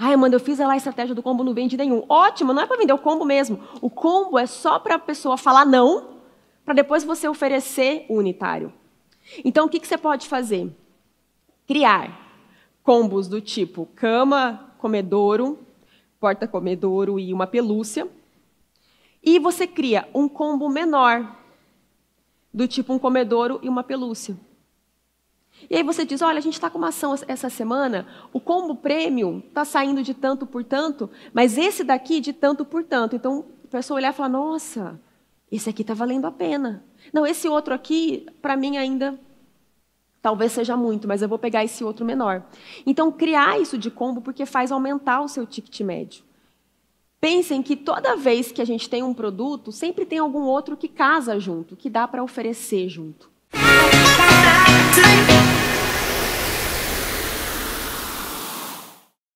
Ah, Amanda, eu fiz lá a estratégia do combo, não vende nenhum. Ótimo, não é para vender é o combo mesmo. O combo é só para a pessoa falar não, para depois você oferecer o unitário. Então, o que, que você pode fazer? Criar combos do tipo cama, comedouro, porta-comedouro e uma pelúcia. E você cria um combo menor, do tipo um comedouro e uma pelúcia. E aí você diz: olha, a gente está com uma ação essa semana, o combo premium está saindo de tanto por tanto, mas esse daqui de tanto por tanto. Então a pessoa olhar e falar: nossa, esse aqui está valendo a pena. Não, esse outro aqui, para mim ainda. Talvez seja muito, mas eu vou pegar esse outro menor. Então, criar isso de combo porque faz aumentar o seu ticket médio. Pensem que toda vez que a gente tem um produto, sempre tem algum outro que casa junto, que dá para oferecer junto.